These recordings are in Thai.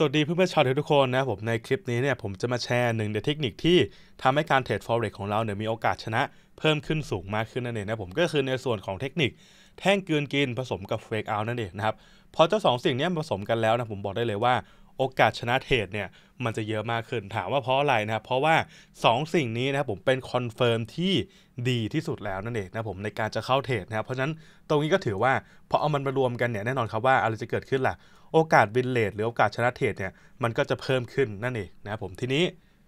สวัสดีเพื่อนเพชาวเทรดทุกคนนะผมในคลิปนี้เนี่ยผมจะมาแชร์หนึ่งในเทคนิคที่ทำให้การเทรด forex ของเราเนี่ยมีโอกาสชนะเพิ่มขึ้นสูงมากขึ้นนั่นเองนะผมก็คือในส่วนของเทคนิคแท่งเกืนกินผสมกับเฟกเอานั่นเองนะครับพอเจ้าสองสิ่งนี้ผสมกันแล้วนะผมบอกได้เลยว่า โอกาสชนะเทรดเนี่ยมันจะเยอะมากขึ้นถามว่าเพราะอะไรนะครับเพราะว่า 2 สิ่งนี้นะครับผมเป็นคอนเฟิร์มที่ดีที่สุดแล้วนั่นเองนะผมในการจะเข้าเทรดนะครับเพราะฉะนั้นตรงนี้ก็ถือว่าพอเอามันมารวมกันเนี่ยแน่นอนครับว่าอะไรจะเกิดขึ้นล่ะโอกาสวินเลทหรือโอกาสชนะเทรดเนี่ยมันก็จะเพิ่มขึ้นนั่นเองนะผมทีนี้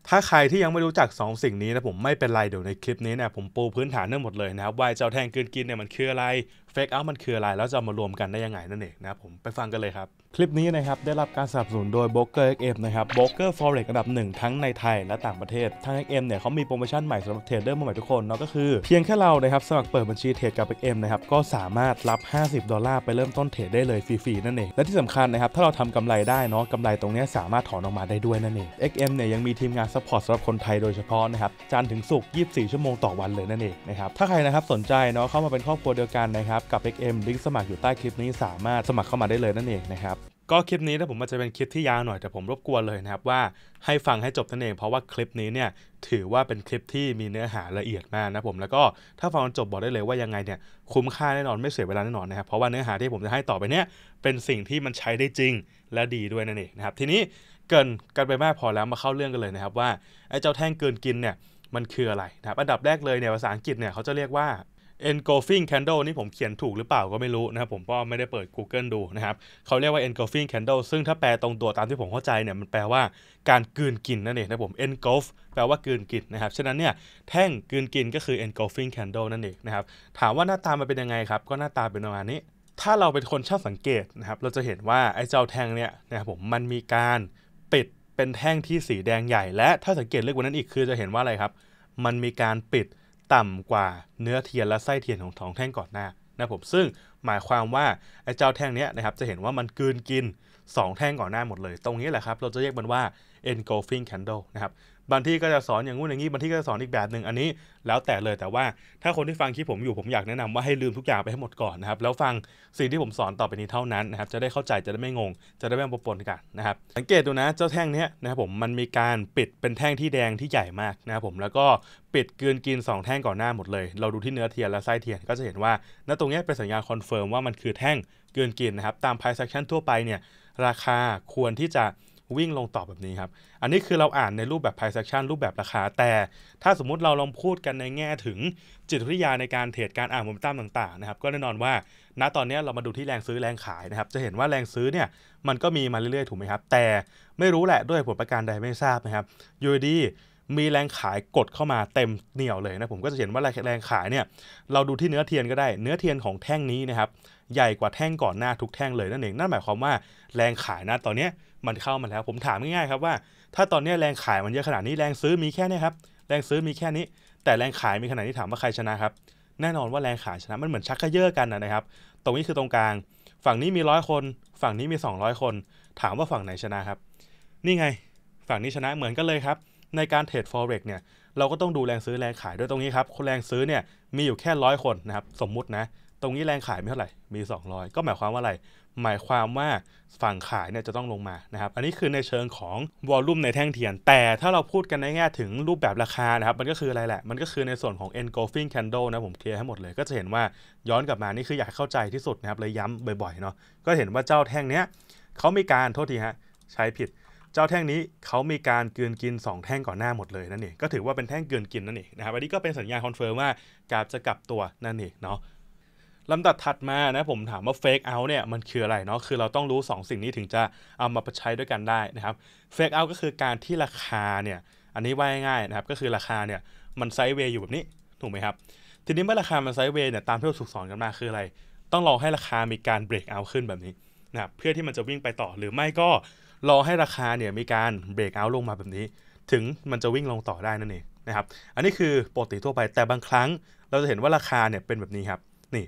ถ้าใครที่ยังไม่รู้จัก 2 สิ่งนี้นะผมไม่เป็นไรเดี๋ยวในคลิปนี้เนี่ยผมปูพื้นฐานทั้งหมดเลยนะครับว่าเจ้าแทงกินกินเนี่ยมันคืออะไรเฟกเอามันคืออะไร แล้วจะมารวมกันได้ยังไงนั่นเองนะครับผมไปฟังกันเลยครับคลิปนี้นะครับได้รับการสนับสนุนโดย b r o k e r XM นะครับ b r o k e r Forex ระดับหนึ่งทั้งในไทยและต่างประเทศทาง XM เนี่ยเขามีโปรโมชั่นใหม่สำหรับเทรดเดอร์มาใหม่ทุกคนเนาะก็คือ เพียงแค่เรานะครับ สมัครเปิดบัญชีเทรดกับ XM นะครับ ก็สามารถรับ 50 ดอลลาร์ไปเริ่มต้นเทรดได้เลยฟรีๆนั่นเองและที่สำคัญนะครับถ้าเราทำกำไรได้เนาะกำไรตรงนี้สามารถถอนออกมาได้ด้วยนั่นเอง XM เนี่ยยังมีทีมงานซัพพอร์ตสำหรับคนไทยโดยเฉพาะนะครับจันถึงศุกร์24 ชั่วโมงต่อวันเลยนั่นเองนะครับถ้าใครนะครับสนใจเนาะเข้ามาเป็นครอบครัวเดียวกันนะครับกับ XM ลิงก์สมัครอยู่ใต้คลิปนี้สามารถสมัครเข้ามาได้เลยนั่นเองนะครับก็คลิปนี้นะผมอาจจะเป็นคลิปที่ยาวหน่อยแต่ผมรบกวนเลยนะครับว่าให้ฟังให้จบตั่นเอง เพราะว่าคลิปนี้เนี่ยถือว่าเป็นคลิปที่มีเนื้อหาละเอียดมากนะผมแล้วก็ถ้าฟังจบบอกได้เลยว่ายังไงเนี่ยคุ้มค่าแน่นอนไม่เสียเวลาแน่นอนนะครับเพราะว่าเนื้อหาที่ผมจะให้ต่อไปเนี่ยเป็นสิ่งที่มันใช้ได้จริงและดีด้วยนั่นเองนะครับทีนี้เกินกันไปมากพอแล้วมาเข้าเรื่องกันเลยนะครับว่าไอ้เจ้าแท่งเกินกินเนี่ยมันคืออะไรนะครับอันดับแรกเลยเนี่ยภาษาอังกฤษเนี่ยเขาจะเรียกว่า engulfing candle นี่ผมเขียนถูกหรือเปล่าก็ไม่รู้นะครับผมก็ไม่ได้เปิด Google ดูนะครับเขาเรียกว่า engulfing candle ซึ่งถ้าแปลตรงตัวตามที่ผมเข้าใจเนี่ยมันแปลว่าการกืนกินนั่นเองนะผม engulf แปลว่ากืนกินนะครับฉะนั้นเนี่ยแท่งกืนกินก็คือ engulfing candle นั่นเองนะครับถามว่าหน้าตามันเป็นยังไงครับก็หน้าตาเป็นประมาณนี้ ถ้าเราเป็นคนชอบสังเกตนะครับเราจะเห็นว่าไอ้เจ้าแท่งเนี่ยนะครับผมมันมีการปิดเป็นแท่งที่สีแดงใหญ่และถ้าสังเกตเลือกวันนั้นอีกคือจะเห็นว่าอะไรครับมันมีการปิดต่ำกว่าเนื้อเทียนและไส้เทียนของทองแท่งก่อนหน้านะผมซึ่งหมายความว่าไอ้เจ้าแท่งเนี้ยนะครับจะเห็นว่ามันกืนกิน 2 แท่งก่อนหน้าหมดเลย ตรงนี้แหละครับเราจะเรียกมันว่า engulfing candle นะครับบางที่ก็จะสอนอย่างงู้นอย่างนี้บางที่ก็จะสอนอีกแบบหนึ่งอันนี้ แล้วแต่เลยแต่ว่าถ้าคนที่ฟังคลิปผมอยู่ผมอยากแนะนำว่าให้ลืมทุกอย่างไปให้หมดก่อนนะครับแล้วฟังสิ่งที่ผมสอนต่อไปนี้เท่านั้นนะครับจะได้เข้าใจจะได้ไม่งง จะได้ไม่ปนกันนะครับสังเกตดูนะเจ้าแท่งนี้นะครับผมมันมีการปิดเป็นแท่งที่แดงที่ใหญ่มากนะครับผมแล้วก็ปิดเกืนกิน 2 แท่งก่อนหน้าหมดเลย เราดูที่เนื้อเทียนและไส้เทียนก็จะเห็นว่าณตรงนี้เป็นสัญญาณคอนเฟิร์มว่ามันคือแท่งเกืนกินนะครับตามไพ่เซกชันทั่วไปเนี่ยราคาควรที่จะวิ่งลงต่อแบบนี้ครับ อันนี้คือเราอ่านในรูปแบบ price action รูปแบบราคา แต่ถ้าสมมุติเราลองพูดกันในแง่ถึงจิตวิทยาในการเทรดการอ่านโมเมนตัมต่างๆนะครับ ก็แน่นอนว่าณตอนนี้เรามาดูที่แรงซื้อแรงขายนะครับ จะเห็นว่าแรงซื้อเนี่ยมันก็มีมาเรื่อยๆถูกไหมครับ แต่ไม่รู้แหละด้วยผลประการใดไม่ทราบนะครับยูดีมีแรงขายกดเข้ามาเต็มเหนี่ยวเลยนะผมก็จะเห็นว่าแรงขายเนี่ยเราดูที่เนื้อเทียนก็ได้ เนื้อเทียนของแท่งนี้นะครับใหญ่กว่าแท่งก่อนหน้าทุกแท่ง เลยนั่นเองนั่นหมายความว่าแรงขายนะตอนนี้มันเข้ามาแล้ว ผมถามง่ายๆครับ ว่า ถ้าตอนนี้แรงขายมันเยอะขนาดนี้ แรงซื้อมีแค่นี้ครับ แรงซื้อมีแค่นี้ แต่แรงขายมีขนาดนี้ถามว่าใครชนะครับ แน่นอนว่าแรงขายชนะ มันเหมือนชักกระเยาะกันนะครับ ตรงนี้คือตรงกลาง ฝั่งนี้มีร้อยคน ฝั่งนี้มี 200 คน ถามว่าฝั่งไหนชนะครับ นี่ไง ฝั่งนี้ชนะเหมือนกันเลยครับ ในการเทรด forex เนี่ย เราก็ต้องดูแรงซื้อแรงขายด้วยตรงนี้ครับ คนแรงซื้อเนี่ยมีอยู่แค่ร้อยคนนะครับ สมมุตินะตรงนี้แรงขายไม่เท่าไหร่ มี 200 ก็หมายความว่าอะไร หมายความว่าฝั่งขายเนี่ยจะต้องลงมา นะครับ อันนี้คือในเชิงของวอลลุ่มในแท่งเทียน แต่ถ้าเราพูดกันในแง่ถึงรูปแบบราคานะครับ มันก็คืออะไรแหละ มันก็คือในส่วนของ engulfing candle นะ ผมเคลียร์ให้หมดเลย ก็จะเห็นว่าย้อนกลับมา นี่คืออยากเข้าใจที่สุดนะครับ เลยย้ำบ่อยๆ เนาะ ก็เห็นว่าเจ้าแท่งเนี้ยเขามีการโทษทีฮะ ใช้ผิด เจ้าแท่งนี้เขามีการเกืนกิน 2 แท่งก่อนหน้าหมดเลยนั่นเอง ก็ถือว่าเป็นแท่งเกืนกินนั่นเองนะครับอันนี้ก็เป็นสัญญาณคอนเฟิร์มว่ากราฟจะกลับตัวนั่นเองเนาะลำดับถัดมานะผมถามว่าเฟกเอาเนี่ยมันคืออะไรเนาะคือเราต้องรู้ 2 สิ่งนี้ถึงจะเอามาปรใช้ด้วยกันได้นะครับเฟกเอาก็คือการที่ราคาเนี่ยอันนี้ว่าง่ายนะครับ ก็คือราคาเนี่ยมันไซด์เวย์อยู่แบบนี้ถูกไหมครับ ทีนี้เมื่อราคามันไซด์เวย์เนี่ยตามที่เราสุกสอนกันมาคืออะไร ต้องรอให้ราคามีการเบรกเอาขึ้นแบบนี้นะครับเพื่อที่มันจะวิ่งไปต่อ หรือไม่ก็รอให้ราคาเนี่ยมีการเบรกเอาลงมาแบบนี้ ถึงมันจะวิ่งลงต่อได้นั่นเองนะครับ อันนี้คือปกติทั่วไปแต่บางครั้งเราจะเห็นว่าราคาเนี่ยเป็นแบบนี้ครับนี่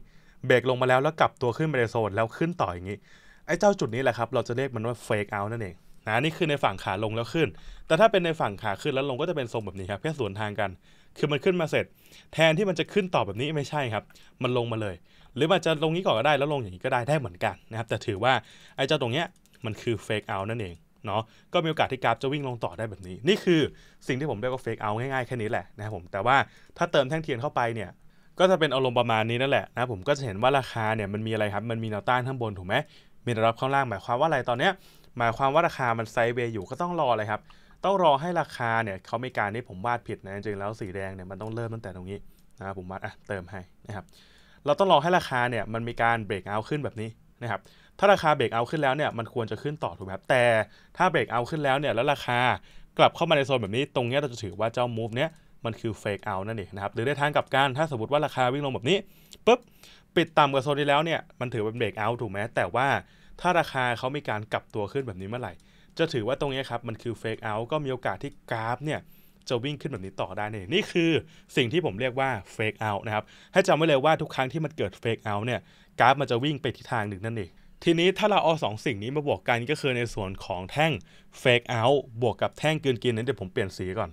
เบรกลงมาแล้วแล้วกลับตัวขึ้นไปในโซนแล้วขึ้นต่ออย่างนี้ไอ้เจ้าจุดนี้แหละครับเราจะเรียกมันว่าเฟกเอาท์นั่นเองนะนี่คือในฝั่งขาลงแล้วขึ้นแต่ถ้าเป็นในฝั่งขาขึ้นแล้วลงก็จะเป็นทรงแบบนี้ครับแค่สวนทางกัน คือมันขึ้นมาเสร็จ แทนที่มันจะขึ้นต่อแบบนี้ไม่ใช่ครับมันลงมาเลย หรือมันจะลงนี้ก่อนก็ได้แล้วลงอย่างนี้ก็ได้ได้เหมือนกันนะครับแต่ถือว่าไอ้เจ้าตรงเนี้ยมันคือเฟกเอาท์นั่นเองเนาะก็มีโอกาสที่กราฟจะวิ่งลงต่อได้แบบนี้ นี่คือสิ่งที่ผมเรียกว่าเฟกเอาง่ายๆแค่นี้แหละนะครับผมแต่ว่าถ้าเติมแท่งเทียนเข้าไปเนี่ยก็จะเป็นอารมณ์ประมาณนี้นั่นแหละนะผมก็จะเห็นว่าราคาเนี่ยมันมีอะไรครับมันมีแนวต้านข้างบนถูกไหมมีแนวรับข้างล่างหมายความว่าอะไรตอนเนี้ยหมายความว่าราคามันไซด์เวย์อยู่ก็ต้องรออะไรครับต้องรอให้ราคาเนี่ยเขามีการที่ผมวาดผิดนะจริงแล้วสีแดงเนี่ยมันต้องเริ่มตั้งแต่ตรงนี้นะครับผมวาดอ่ะเติมให้นะครับเราต้องรอให้ราคาเนี่ยมันมีการเบรกเอาขึ้นแบบนี้นะครับถ้าราคาเบรกเอาขึ้นแล้วเนี่ยมันควรจะขึ้นต่อถูกไหมครับแต่ถ้าเบรกเอา ขึ้นแล้วเนี่ยแล้วราคากลับเข้ามาในโซนแบบนี้ตรงนี้เราจะถือว่าเจ้า move เนี้ยมันคือเฟกเอานั่นเองนะครับหรือในทางกลับกันถ้าสมมติว่าราคาวิ่งลงแบบนี้ปุ๊บปิดต่ำกว่าโซนที่แล้วเนี่ย มันถือเป็นเบรกเอาถูกไหม แต่ว่าถ้าราคาเขามีการกลับตัวขึ้นแบบนี้เมื่อไหร่ จะถือว่าตรงนี้ครับ มันคือเฟกเอาก็มีโอกาสที่กราฟเนี่ยจะวิ่งขึ้นแบบนี้ต่อได้ นี่นี่คือสิ่งที่ผมเรียกว่าเฟกเอานะครับ ให้จำไว้เลยว่าทุกครั้งที่มันเกิดเฟกเอาเนี่ย กราฟมันจะวิ่งไปทิศทางหนึ่งนั่นเอง ทีนี้ถ้าเราเอาสองสิ่งนี้มาบวกกันก็คือในส่วนของแท่งเฟกเอาบวกกับแท่งกืนกินนั้นเดี๋ยวผมเปลี่ยนสีก่อน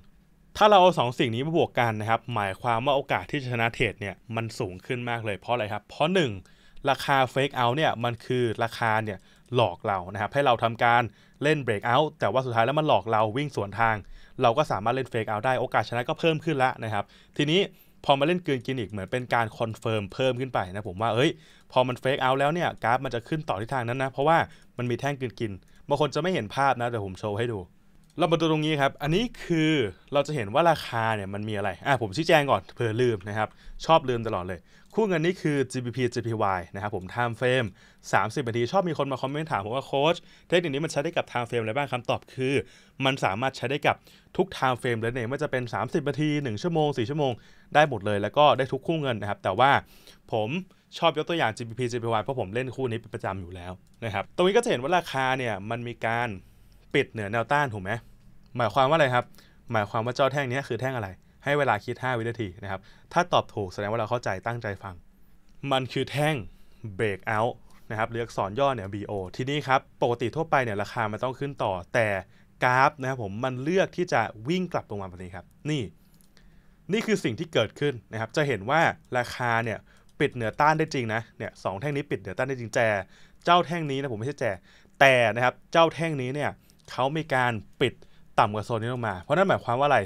ถ้าเราเอาสองสิ่งนี้มาบวกกันนะครับหมายความว่าโอกาสที่ชนะเทรดเนี่ยมันสูงขึ้นมากเลยเพราะอะไรครับ เพราะ1ราคาเฟกเอาเนี่ยมันคือราคาเนี่ยหลอกเรานะครับให้เราทำการเล่นเบรกเอาแต่ว่าสุดท้ายแล้วมันหลอกเราวิ่งสวนทาง เราก็สามารถเล่นเฟกเอาได้โอกาสชนะก็เพิ่มขึ้นแล้วนะครับทีนี้พอมาเล่นเกินกินอีกเหมือนเป็นการคอนเฟิร์มเพิ่มขึ้นไปนะผมว่าเอ้ยพอมันเฟกเอาแล้วเนี่ยกราฟมันจะขึ้นต่อทิศทางนั้นนะเพราะว่ามันมีแท่งกินกินบางคนจะไม่เห็นภาพนะแต่ผมโชว์ให้ดูเรามาดูตรงนี้ครับ อันนี้คือเราจะเห็นว่าราคาเนี่ยมันมีอะไร อ่ะผมชี้แจงก่อนเผื่อลืมนะครับ ชอบลืมตลอดเลย คู่เงินนี้คือ GBP GPY นะครับผม time frame 30 นาที ชอบมีคนมาคอมเมนต์ถามผมว่าโค้ชเทคนิคนี้มันใช้ได้กับ time frame อะไรบ้างคำตอบคือ มันสามารถใช้ได้กับทุก time frame เลยเนี่ยไม่ว่าจะเป็น 30 นาที 1 ชั่วโมง 4 ชั่วโมง ได้หมดเลย แล้วก็ได้ทุกคู่เงินนะครับ แต่ว่าผมชอบยกตัวอย่าง GBP GPY เพราะผมเล่นคู่นี้เป็นประจำอยู่แล้วนะครับ ตรงนี้ก็จะเห็นว่าราคาเนี่ยมันมีการปิดเหนือแนวต้านถูกไหมหมายความว่าอะไรครับ หมายความว่าเจ้าแท่งนี้คือแท่งอะไร ให้เวลาคิด 5 วินาทีนะครับ ถ้าตอบถูกแสดงว่าเราเข้าใจตั้งใจฟัง มันคือแท่ง break out นะครับ เลือกสอนย่อเนี่ย BO ทีนี้ครับ ปกติทั่วไปเนี่ยราคา มันต้องขึ้นต่อ แต่กราฟนะครับผม มันเลือกที่จะวิ่งกลับลงมาแบบนี้ครับ นี่ นี่คือสิ่งที่เกิดขึ้นนะครับ จะเห็นว่าราคาเนี่ยปิดเหนือต้านได้จริงนะ เนี่ยสองแท่งนี้ปิดเหนือต้านได้จริงแต่เจ้าแท่งนี้นะผมไม่ใช่แจแต่นะครับเจ้าแท่งนี้เนี่ยเขามีการปิดต่ำกว่าโซนนี้ลงมา เพราะนั่นหมายความว่าอะไร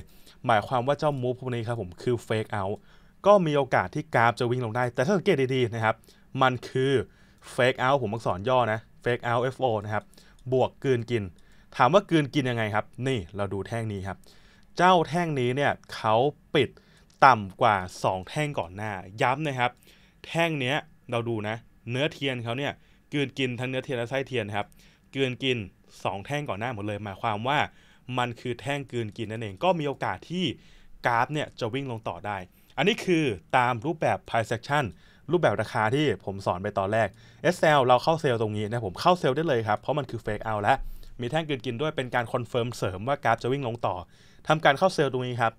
หมายความว่าเจ้ามูฟพวกนี้ครับผมคือเฟกเอาท์ก็มีโอกาสที่กราฟจะวิ่งลงได้ แต่ถ้าสังเกตดีๆนะครับ มันคือเฟกเอาท์ผมอักษรย่อนะ เฟกเอาท์ f โนะครับ บวกกืนกิน ถามว่ากืนกินยังไงครับ นี่เราดูแท่งนี้ครับ เจ้าแท่งนี้เนี่ยเขาปิดต่ำกว่า 2 แท่งก่อนหน้า ย้ำนะครับ แท่งเนี้ยเราดูนะ เนื้อเทียนเขาเนี่ยกืนกินทั้งเนื้อเทียนและไส้เทียนครับกืนกิน 2 แท่งก่อนหน้าหมดเลย หมายความว่ามันคือแท่งกืนกินนั่นเอง ก็มีโอกาสที่กราฟเนี่ยจะวิ่งลงต่อได้ อันนี้คือตามรูปแบบ price action รูปแบบราคาที่ผมสอนไปตอนแรก SL เราเข้าเซลล์ตรงนี้นะผมเข้าเซลล์ได้เลยครับ เพราะมันคือ fake out แล้ว มีแท่งกืนกินด้วยเป็นการคอนเฟิร์มเสริมว่ากราฟจะวิ่งลงต่อทำการเข้าเซลล์ตรงนี้ครับ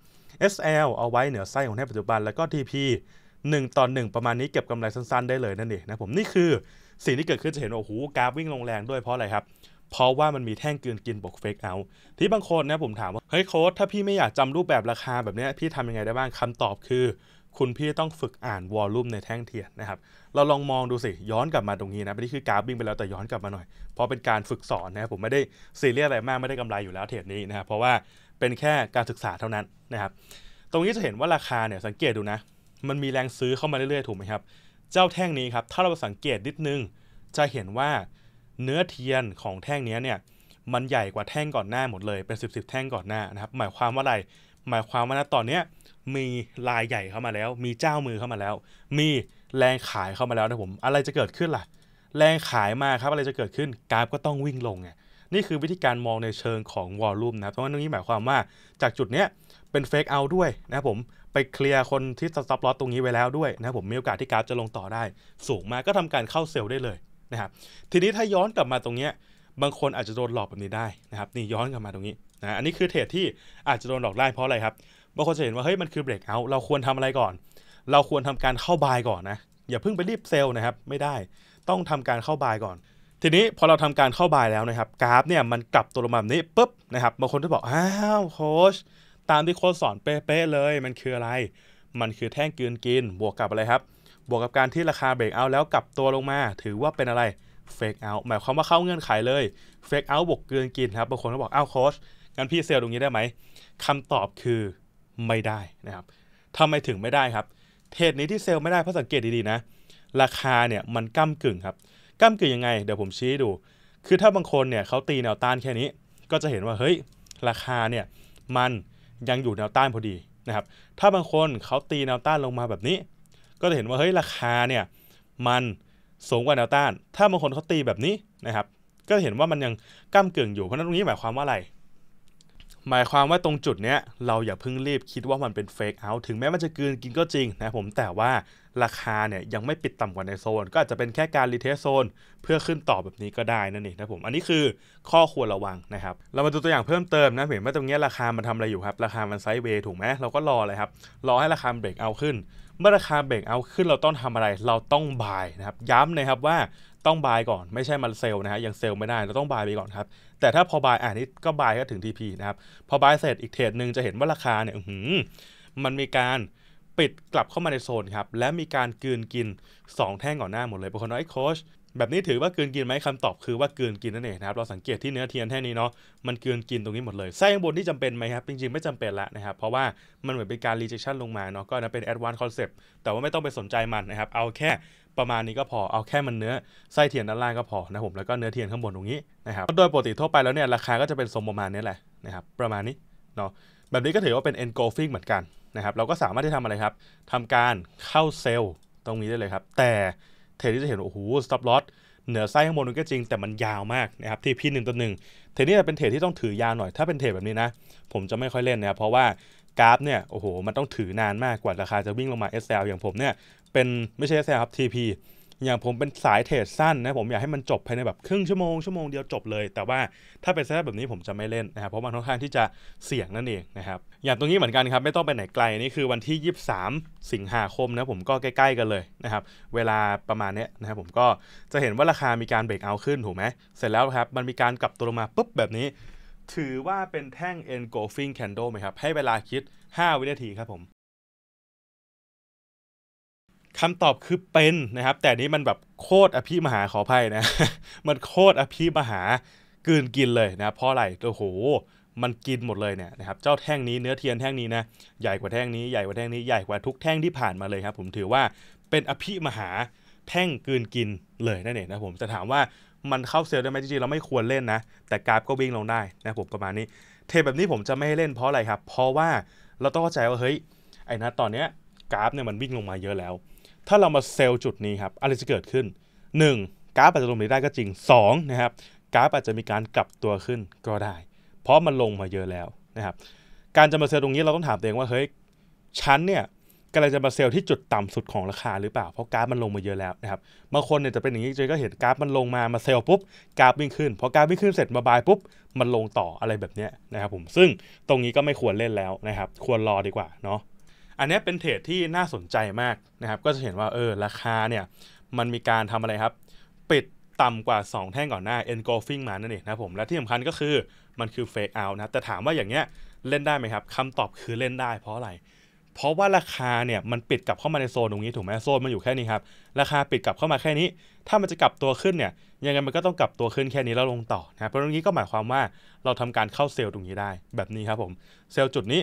SL เอาไว้เหนือไส้ของแท่งปัจจุบันแล้วก็ TP 1ต่อ1ประมาณนี้เก็บกำไรสั้นๆได้เลยนั่นเองนะผมนี่คือสิ่งที่เกิดขึ้นจะเห็นว่าโอ้โหกราฟวิ่งลงแรงด้วยเพราะอะไรครับเพราะว่ามันมีแท่งเกินกินบอกเฟกเอา ที่บางคนนะผมถามว่าเฮ้ยโค้ดถ้าพี่ไม่อยากจำรูปแบบราคาแบบนี้พี่ทำยังไงได้บ้างคำตอบคือ คุณพี่ต้องฝึกอ่านวอลลุ่มในแท่งเทียนนะครับเราลองมองดูสิย้อนกลับมาตรงนี้นะนี่คือกราฟวิ่งไปแล้วแต่ย้อนกลับมาหน่อยเพราะเป็นการฝึกสอนนะครับผมไม่ได้ซีเรียสอะไรมากไม่ได้กำไรอยู่แล้วเทปนี้นะครับเพราะว่าเป็นแค่การศึกษาเท่านั้นนะครับตรงนี้จะเห็นว่าราคาเนี่ยสังเกตดูนะ มันมีแรงซื้อเข้ามาเรื่อยๆถูกไหมครับ เจ้าแท่งนี้ครับถ้าเราสังเกตนิดนึงจะเห็นว่าเนื้อเทียนของแท่งนี้เนี่ย มันใหญ่กว่าแท่งก่อนหน้าหมดเลยเป็นสิบสแท่งก่อนหน้านะครับหมายความว่าอะไร หมายความว่าณตอนเนี้ยมีลายใหญ่เข้ามาแล้ว มีเจ้ามือเข้ามาแล้ว มีแรงขายเข้ามาแล้วนะผมอะไรจะเกิดขึ้นล่ะ แรงขายมาครับอะไรจะเกิดขึ้นกราฟก็ต้องวิ่งลงไงนี่คือวิธีการมองในเชิงของวอลลุ่มนะครับเพราะว่ารงนี้หมายความว่า จากจุดเนี้ยเป็นเฟกเอาด้วยนะผมไปเคลียร์คนที่สต็อปลอตตรงนี้ไว้แล้วด้วยนะผมมีโอกาสที่กราฟจะลงต่อได้ สูงมากก็ทำการเข้าเซลล์ได้เลยะครับทีนี้ถ้าย้อนกลับมาตรงเนี้ยบางคนอาจจะโดนหลอกแบบนี้ได้นะครับนี่ย้อนกลับมาตรงนี้นะอันนี้คือเทรดที่อาจจะโดนหลอกได้เพราะอะไรครับบางคนจะเห็นว่าเฮ้ยมันคือเบรกเอาเราควรทำอะไรก่อน เราควรทำการเข้าบายก่อนนะ อย่าเพิ่งไปรีบเซลล์นะครับไม่ได้ต้องทำการเข้าบายก่อน ทีนี้พอเราทำการเข้าบายแล้วนะครับ กราฟเนี่ยมันกลับตัวลงมาแบบนี้ปุ๊บนะครับบางคนจะบอกอ้าวโค้ชตามที่โค้ชสอนเป๊ะเลย มันคืออะไร มันคือแท่งกืนกินบวกกับอะไรครับบวกกับการที่ราคาเบรกเอาแล้วกลับตัวลงมา ถือว่าเป็นอะไรเฟกเอาหมายความว่าเข้าเงื่อนไขเลยเฟกเอาบวกเกินกินครับ บางคนก็บอกเอ้าโค้ชงั้นพี่เซลตรงนี้ได้ไหมคำตอบคือไม่ได้นะครับทำไมถึงไม่ได้ครับ เทรดนี้ที่เซลไม่ได้เพราะสังเกตดี ๆ นะ ราคาเนี่ยมันก้ากึ่งครับก้ากึ่งยังไง เดี๋ยวผมชี้ดู คือถ้าบางคนเนี่ยเขาตีแนวต้านแค่นี้ ก็จะเห็นว่าเฮ้ยราคาเนี่ยมันยังอยู่แนวต้านพอดีนะครับถ้าบางคนเขาตีแนวต้านลงมาแบบนี้ก็จะเห็นว่าเฮ้ยราคาเนี่ยมันสูงกว่าแนวต้าน ถ้าบางคนเขาตีแบบนี้นะครับก็จะเห็นว่ามันยังก้ามเกื่องอยู่เพราะนั้นตรงนี้หมายความว่าอะไร หมายความว่าตรงจุดเนี้ยเราอย่าเพิ่งรีบคิดว่ามันเป็นเฟกเอาถึงแม้มันจะกินกินก็จริงนะผมแต่ว่าราคาเนี่ยยังไม่ปิดต่ำกว่าในโซน ก็อาจจะเป็นแค่การรีเทสโซนเพื่อขึ้นต่อแบบนี้ก็ได้นั่นเองนะผมอันนี้คือข้อควรระวังนะครับเรามาดูตัวอย่างเพิ่มเติมนะเห็นว่าตรงนี้ราคามันทำอะไรอยู่ครับราคามันไซด์เวย์ถูกไหมเราก็รอเลยครับรอให้ราคาเบรกเอาขึ้นเมื่อราคาเบรกเอาขึ้นเราต้องทำอะไร เราต้องบายนะครับ ย้ำนะครับว่าต้องบายก่อนไม่ใช่มันเซลนะฮะ ยังเซลไม่ได้ เราต้องบายไปก่อนครับ แต่ถ้าพอบายอ่านี้ก็บายก็ถึง TP นะครับ พอบายเสร็จอีกเทรดหนึ่งจะเห็นว่าราคาเนี่ยมันมีการปิดกลับเข้ามาในโซนครับ และมีการกืนกิน 2 แท่งก่อนหน้าหมดเลยบางคนว่าไอ้โค้ชแบบนี้ถือว่าเกินกินไหมคำตอบคือว่าเกินกินนั่นเองนะครับเราสังเกตที่เนื้อเทียนแท่นี้เนาะมันเกินกินตรงนี้หมดเลยไส้ข้างบนที่จำเป็นไหมครับจริงๆไม่จำเป็นละนะครับเพราะว่ามันเหมือนเป็นการ rejection ลงมาเนาะก็นะเป็น a d v a n c e อ concept แต่ว่าไม่ต้องไปสนใจมันนะครับเอาแค่ประมาณนี้ก็พอเอาแค่มันเนื้อไส้เทียนด้านล่างก็พอนะผมแล้วก็เนื้อเทียนข้างบนตรงนี้นะครับโดยปกติทั่วไปแล้วเนี่ยราคาก็จะเป็นสมประมาณนี้แหละนะครับประมาณนี้เนาะแบบนี้ก็ถือว่าเป็น engulfing เหมือนกันนะครับเราก็สามารถที่ทำอะไรครับทำการเข้าเซลล์ ตรงนี้ได้เลยครับ แต่เทนที่จะเห็นโอ้โหสต็อปลอสเหนือไส้ข้างบนนันก็จริงแต่มันยาวมากนะครับที่พี่หนึ่งตัวหนึ่งเทนนี้เป็นเทดที่ต้องถือยาวหน่อย ถ้าเป็นเทดแบบนี้นะ ผมจะไม่ค่อยเล่นนะเพราะว่ากราฟเนี่ยโอ้โหมันต้องถือนานมากกว่าราคาจะวิ่งลงมา SL อย่างผมเนี่ยเป็นไม่ใช่ SL ครับ TP อย่างผมเป็นสายเทรดสั้นนะผมอยากให้มันจบภายในแบบครึ่งชั่วโมง ชั่วโมงเดียวจบเลยแต่ว่าถ้าเป็นเซตแบบนี้ผมจะไม่เล่นนะครับเพราะมันค่อนข้างที่จะเสี่ยงนั่นเองนะครับอย่างตรงนี้เหมือนกันครับไม่ต้องไปไหนไกลนี่คือวันที่ 23 สิงหาคมนะผมก็ใกล้ๆกันเลยนะครับ เวลาประมาณนี้นะครับผมก็จะเห็นว่าราคามีการเบรกเอาขึ้นถูกไหมเสร็จแล้วครับ มันมีการกลับตัวลงมาปุ๊บแบบนี้ ถือว่าเป็นแท่ง engulfing candle ไหมครับ ให้เวลาคิด 5 วินาทีครับผมคำตอบคือเป็นนะครับ แต่นี้มันแบบโคตรอภิมหาขออภัยนะมันโคตรอภิมหากืนกินเลยนะเพราะอะไรโอ้โหมันกินหมดเลยเนี่ยนะครับ เจ้าแท่งนี้เนื้อเทียนแท่งนี้นะใหญ่กว่าแท่ง นี้ใหญ่กว่าแท่งนี้ใหญ่กว่าทุกแท่งที่ผ่านมาเลยครับผมถือว่าเป็นอภิมหาแท่งกืนกินเลยนั่นเองนะผมจะถามว่ามันเข้าเซลล์ได้ไหมจริงๆเราไม่ควรเล่นนะ แต่กราฟก็วิ่งลงได้นะผมประมาณนี้ เทแบบนี้ผมจะไม่ให้เล่นเพราะอะไรครับเพราะว่าเราต้องเข้าใจว่าเฮ้ยไอ้นะตอนเนี้ยกราฟเนี่ยมันวิ่งลงมาเยอะแล้ว ถ้าเรามาเซลล์จุดนี้ครับอะไรจะเกิดขึ้น 1. กราฟอาจจะลงไปได้ก็จริง2นะครับกราฟอาจจะมีการกลับตัวขึ้นก็ได้เพราะมันลงมาเยอะแล้วนะครับ การจะมาเซลล์ตรงนี้เราต้องถามตัวเองว่า เฮ้ย ชั้นเนี่ยกำลังจะมาเซลล์ที่จุดต่ำสุดของราคาหรือเปล่าเพราะกราฟมันลงมาเยอะแล้วนะครับ บางคนเนี่ยจะเป็นอย่างนี้เจก็เห็นกราฟมันลงมา มาเซลล์ปุ๊บกราฟวิ่งขึ้นพอกราฟวิ่งขึ้นเสร็จมาบายปุ๊บมันลงต่ออะไรแบบนี้นะครับผมซึ่งตรงนี้ก็ไม่ควรเล่นแล้วนะครับควรรอดีกว่าเนาะ อันนี้เป็นเทรดที่น่าสนใจมากนะครับก็จะเห็นว่าเออราคาเนี่ยมันมีการทำอะไรครับ ปิดต่ำกว่า 2 แท่งก่อนหน้า engulfing มานั่นเองนะผมและที่สำคัญก็คือมันคือเฟกเอาท์นะ แต่ถามว่าอย่างเงี้ยเล่นได้ไหมครับคำตอบคือเล่นได้ เพราะอะไรเพราะว่าราคาเนี่ยมันปิดกลับเข้ามาในโซนตรงนี้ถูกไหมโซนมันอยู่แค่นี้ครับราคาปิดกลับเข้ามาแค่นี้ ถ้ามันจะกลับตัวขึ้นเนี่ยยังไงมันก็ต้องกลับตัวขึ้นแค่นี้แล้วลงต่อนะเพราะตรงนี้ก็หมายความว่า เราทำการเข้าเซลล์ตรงนี้ได้แบบนี้ครับผมเซลล์จุดนี้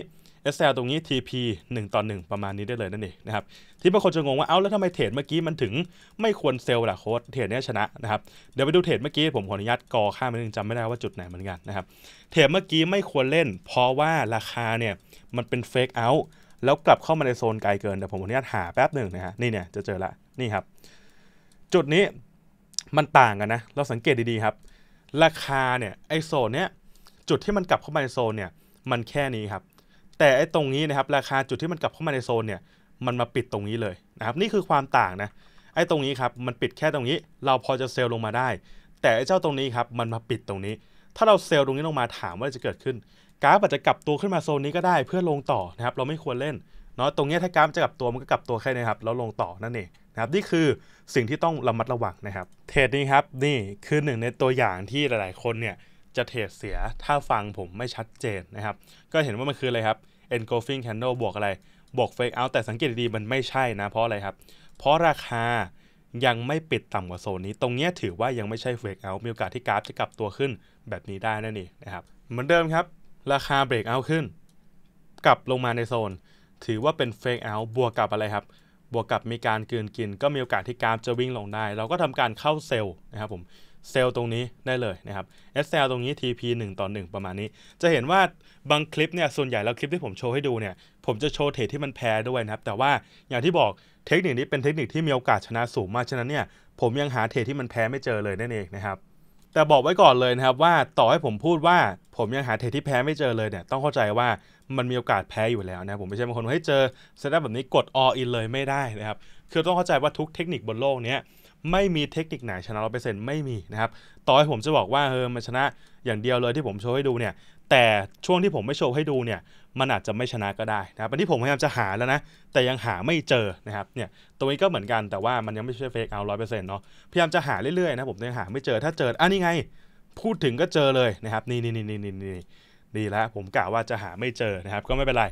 SL ตรงนี้ TP 1ต่อ1ประมาณนี้ได้เลยนั่นเองนะครับ ที่บางคนจะงงว่า เอ้าแล้วทำไมเทรดเมื่อกี้มันถึง ไม่ควรเซลล์ล่ะโค้ดเทรดเนี้ชนะนะครับ เดี๋ยวไปดูเทรดเมื่อกี้ผมขออนุญาตกอข้ามไปนึงจำไม่ได้ว่าจุดไหนเหมือนกันนะครับ เทรดเมื่อกี้ไม่ควรเล่นเพราะว่าราคาเนี่ยมันเป็นเฟกเอาท์แล้วกลับเข้ามาในโซนไกลเกิน แต่ผมขออนุญาตหาแป๊บหนึ่งนะฮะนี่เนี่ยจะเจอละนี่ครับจุดนี้มันต่างกันนะ เราสังเกตดีๆครับ ราคาเนี่ยไอโซนเนี้ยจุดที่มันกลับเข้ามาในโซนเนี่ย มันแค่นี้ครับแต่ไอ้ตรงนี้นะครับราคาจุดที่มันกลับเข้ามาในโซนเนี่ยมันมาปิดตรงนี้เลยนะครับ นี่คือความต่างนะ ไอ้ตรงนี้ครับมันปิดแค่ตรงนี้ เราพอจะเซลล์ลงมาได้ แต่ไอ้เจ้าตรงนี้ครับมันมาปิดตรงนี้ ถ้าเราเซลล์ตรงนี้ลงมาถามว่าจะเกิดขึ้นกราฟอาจจะกลับตัวขึ้นมาโซนนี้ก็ได้ เพื่อลงต่อนะครับเราไม่ควรเล่นเนาะตรงนี้ถ้ากราฟจะกลับตัวมันก็กลับตัวแค่นี้ครับแล้วลงต่อนั่นเองนะครับนี่คือสิ่งที่ต้องระมัดระวังนะครับ เทรดนี้ครับนี่คือหนึ่งในตัวอย่างที่หลายๆคนเนี่ยจะเทรดเสียถ้าฟังผมไม่ชัดเจนนะครับ ก็เห็นว่ามันคืออะไรครับ engulfing candle บวกอะไร บวก fake out แต่สังเกตดีมันไม่ใช่นะ เพราะอะไรครับ เพราะราคายังไม่ปิดต่ำกว่าโซนนี้ ตรงนี้ถือว่ายังไม่ใช่ fake out มีโอกาสที่กราฟจะกลับตัวขึ้นแบบนี้ได้นั่นเองนะครับ เหมือนเดิมครับ ราคา break out ขึ้น กลับลงมาในโซน ถือว่าเป็น fake out บวกกับอะไรครับ บวกกับมีการเกินกิน ก็มีโอกาสที่กราฟจะวิ่งลงได้ เราก็ทำการเข้าเซลล์นะครับผมเซลตรงนี้ได้เลยนะครับซ l ตรงนี้ TP 1ต่อ1ประมาณนี้ จะเห็นว่าบางคลิปเนี่ยส่วนใหญ่แล้วคลิปที่ผมโชว์ให้ดูเนี่ยผมจะโชว์เทรดที่มันแพ้ด้วยนะครับแต่ว่าอย่างที่บอกเทคนิคนี้เป็นเทคนิคที่มีโอกาสชนะสูงมาก ฉะนั้นเนี่ยผมยังหาเทรดที่มันแพ้ไม่เจอเลยนั่นเองนะครับแต่บอกไว้ก่อนเลยนะครับว่าต่อให้ผมพูดว่าผมยังหาเทรดที่แพ้ไม่เจอเลยเนี่ยต้องเข้าใจว่ามันมีโอกาสแพ้อยู่แล้วนะผมไม่ใช่บางคนให้เจอเซตอัพแบบนี้กด all in เลยไม่ได้นะครับคือต้องเข้าใจว่าทุกเทคนิคบนโลกนี้ไม่มีเทคนิคไหนชนะร้อยเปอร์เซ็นต์ไม่มีนะครับต่อให้ผมจะบอกว่าเออมันชนะอย่างเดียวเลยที่ผมโชว์ให้ดูเนี่ย แต่ช่วงที่ผมไม่โชว์ให้ดูเนี่ย มันอาจจะไม่ชนะก็ได้นะครับอันที่ผมพยายามจะหาแล้วนะ แต่ยังหาไม่เจอนะครับ เนี่ย ตัวนี้ก็เหมือนกันแต่ว่ามันยังไม่ใช่เฟกเอาร้อยเปอร์เซ็นต์เนาะพยายามจะหาเรื่อยๆนะผมยังหาไม่เจอถ้าเจออันนี้ไง พูดถึงก็เจอเลยนะครับนี่นี่นี่นี่นี่นี่ดีแล้วผมกล่าวว่าจะหาไม่เจอนะครับ ก็ไม่เป็นไร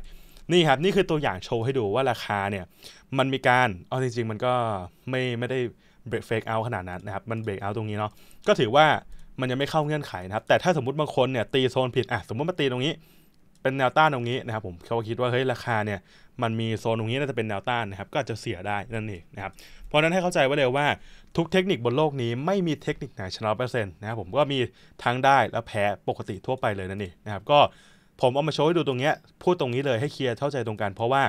นี่ครับนี่คือตัวอย่างโชว์ให้ดูว่าราคาเนี่ย มันมีการเอาจริงๆมันก็ไม่ไม่ได้เบรกเฟกเอาขนาดนั้นนะครับมันเบรกเอาตรงนี้เนาะก็ถือว่ามันยังไม่เข้าเงื่อนไขนะครับแต่ถ้าสมมติบางคนเนี่ยตีโซนผิดอ่ะสมมติมาตีตรงนี้ เป็นแนวต้านตรงนี้นะครับผมเขาคิดว่าเฮ้ยราคาเนี่ยมันมีโซนตรงนี้น่าจะเป็นแนวต้านนะครับก็อาจจะเสียได้นั่นเองนะครับเพราะนั้นให้เข้าใจไว้เลยว่าทุกเทคนิคบนโลกนี้ไม่มีเทคนิคไหนชนะเปอร์เซ็นต์นะครับผมก็มีทั้งได้และแพ้ปกติทั่วไปเลยนั่นเองนะครับก็ผมเอามาโชว์ให้ดูตรงเนี้ยพูดตรงนี้เลยให้เคลียร์เข้าใจตรงกัน เพราะว่า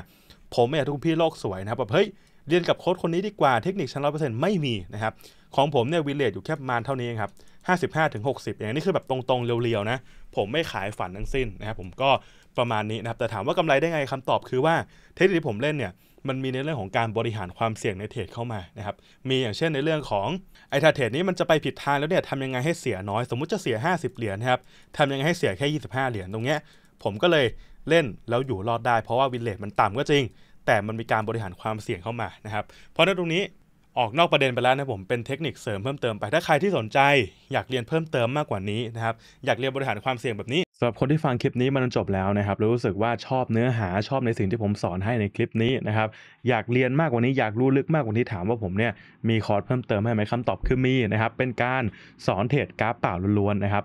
ผมไม่อยากทุกพี่โลกสวยนะครับแบบเฮ้ยเรียนกับโค้ดคนนี้ดีกว่าเทคนิคชั้นร้อเปอร์เซ็นต์ไม่มีนะครับของผมเนี่ยวิเลตอยู่แค่มานเท่านี้ครับห้าสิบห้าถึงหกสิบอย่างนี้คือแบบตรงๆ เรียวๆนะผมไม่ขายฝันทั้งสิ้นนะครับผมก็ประมาณนี้นะครับแต่ถามว่ากำไรได้ไงคำตอบคือว่าเทคนิคที่ผมเล่นเนี่ยมันมีในเรื่องของการบริหารความเสี่ยงในเทรดเข้ามานะครับมีอย่างเช่นในเรื่องของไอ้ถ้าเทรดนี้มันจะไปผิดทางแล้วเนี่ยทำยังไงให้เสียน้อย สมมุติจะเสีย 50เหรียญนะครับทำยังไงให้เสียแค่ 25 เหรียญตรงเนี้ยผมก็เลยเล่นแล้วอยู่รอดได้เพราะว่าวินเลทมันต่ำก็จริงแต่มันมีการบริหารความเสี่ยงเข้ามานะครับ เพราะในตรงนี้ออกนอกประเด็นไปแล้วนะผมเป็นเทคนิคเสริมเพิ่มเติมไป ถ้าใครที่สนใจ อยากเรียนเพิ่มเติมมากกว่านี้นะครับอยากเรียนบริหารความเสี่ยงแบบนี้สำหรับคนที่ฟังคลิปนี้มันจบแล้วนะครับรู้สึกว่าชอบเนื้อหาชอบในสิ่งที่ผมสอนให้ในคลิปนี้นะครับ อยากเรียนมากกว่านี้ อยากรู้ลึกมากกว่านี้ถามว่าผมเนี่ยมีคอร์สเพิ่มเติมให้ไหมคำตอบคือมีนะครับเป็นการสอนเทรดกราฟเปล่าล้วนๆนะครับ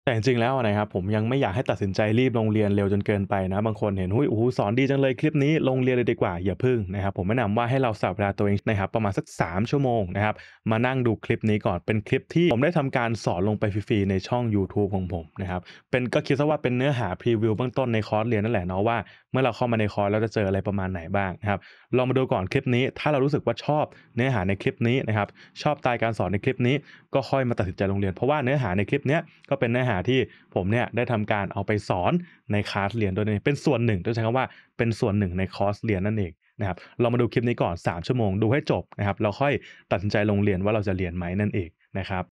แต่จริงแล้วนะครับผมยังไม่อยากให้ตัดสินใจรีบ ลงเรียนเร็วจนเกินไปนะ บางคนเห็นหุ้ยโอ้โสอนดีจังเลยคลิปนี้ลงเรียนเลยดีกว่าอย่าพึ่งนะครับผมแนะนำว่าให้เราสับเวลาตัวเองนะครับประมาณสัก 3 ชั่วโมงนะครับมานั่งดูคลิปนี้ก่อนเป็นคลิปที่ผมได้ทำการสอนลงไปฟรีๆในช่องยูทูบของผมนะครับเป็นก็คิดซะว่าเป็นเนื้อหาพรีวิวเบื้องต้นในคอร์สเรียนนั่นแหละเนาะว่า เมื่อเราเข้ามาในคอร์สเราจะเจออะไรประมาณไหนบ้างนะครับลองมาดูก่อนคลิปนี้ ถ้าเรารู้สึกว่าชอบเนื้อหาในคลิปนี้นะครับชอบสไตล์การสอนในคลิปนี้ ก็ค่อยมาตัดสินใจลงเรียนเพราะว่าเนื้อหาในคลิปนี้ก็เป็นเนื้อหาที่ผมเนี่ยได้ทำการเอาไปสอนในคลาสเรียนโดยนียเป็นส่วนหนึ่งต้องใช้คำว่าเป็นส่วนหนึ่งในคอร์สเรียนนั่นเองนะครับเรามาดูคลิปนี้ก่อน 3 ชั่วโมงดูให้จบนะครับ เราค่อยตัดสินใจลงเรียนว่าเราจะเรียนไหมนั่นเองนะครับ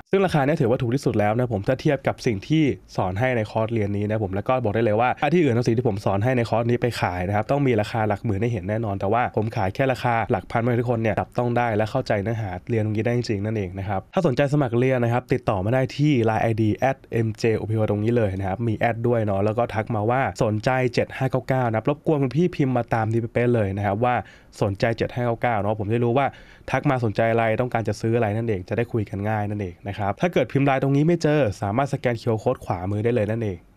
ทซึ่งราคาเนี่ยถือว่าถูกที่สุดแล้วนะผมถ้าเทียบกับสิ่งที่สอนให้ในคอร์สเรียนนี้นะผมแล้วก็บอกได้เลยว่าถ้าที่อื่นเอาสิ่งที่ผมสอนให้ในคอร์สนี้ไปขายนะครับต้องมีราคาหลักหมื่นให้เห็นแน่นอน แต่ว่า ผมขายแค่ราคาหลักพันไม่ทุกคนเนี่ยจับต้องได้และเข้าใจเนื้อหาเรียนตรงนี้ได้จริงนั่นเองนะครับถ้าสนใจสมัครเรียนนะครับติดต่อมาได้ที่ Line ID mj o วตรงนี้เลยนะครับมีแอดด้วยเนาะแล้วก็ทักมาว่าสนใจ7599นะรบกวนพี่พิมพ์มาตามที่เป๊ะเลยนะครับว่าสนใจ7599เนาะผมได้รู้ว่า ทักมาสนใจอะไร ต้องการจะซื้ออะไรนั่นเอง จะได้คุยกันง่ายนั่นเองนะครับ ถ้าเกิดพิมพ์ลายตรงนี้ไม่เจอสามารถสแกนเคียวโค้ดขวามือได้เลยนั่นเอง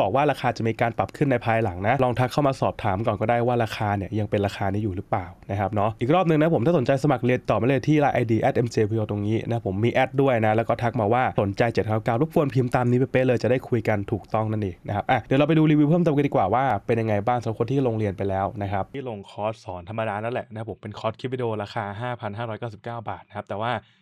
บอกว่าราคาจะมีการปรับขึ้นในภายหลังนะ ลองทักเข้ามาสอบถามก่อนก็ได้ว่าราคาเนี่ย ยังเป็นราคานี้อยู่หรือเปล่านะครับเนาะอีกรอบนึงนะผมถ้าสนใจสมัครเรียนต่อมาเลยที่ไลน์ ID at mjpo ตรงนี้นะผมมีแอดด้วยนะ แล้วก็ทักมาว่าสนใจ7จ็ดเก้ารบกวนพิมพ์ตามนี้ไปเป๊ะเลยจะได้คุยกันถูกต้องนั่นเองนะครับอ่ะเดี๋ยวเราไปดูรีวิวเพิ่มเติมกันดีกว่าว่าเป็นยังไงบ้างสำหรับคนที่ลงเรียนไปแล้วนะครับที่ลงคอร์สสอนธรรมดานั่นแหละนะผมเป็นคอร์สคลิปวิดีโอราคา5,599 บาทนะครับแต่ว่า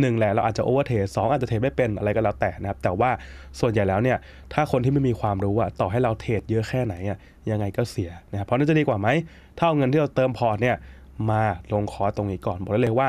หนึ่งแหละเราอาจจะโอเวอร์เทสสองอาจจะเทสไม่เป็นอะไรก็แล้วแต่นะครับแต่ว่าส่วนใหญ่แล้วเนี่ยถ้าคนที่ไม่มีความรู้อะต่อให้เราเทรดเยอะแค่ไหนอะยังไงก็เสียนะครับเพราะนั่นจะดีกว่าไหมถ้าเอาเงินที่เราเติมพอร์ตเนี่ยมาลงคอร์ตรงนี้ก่อนบอกได้เลยว่า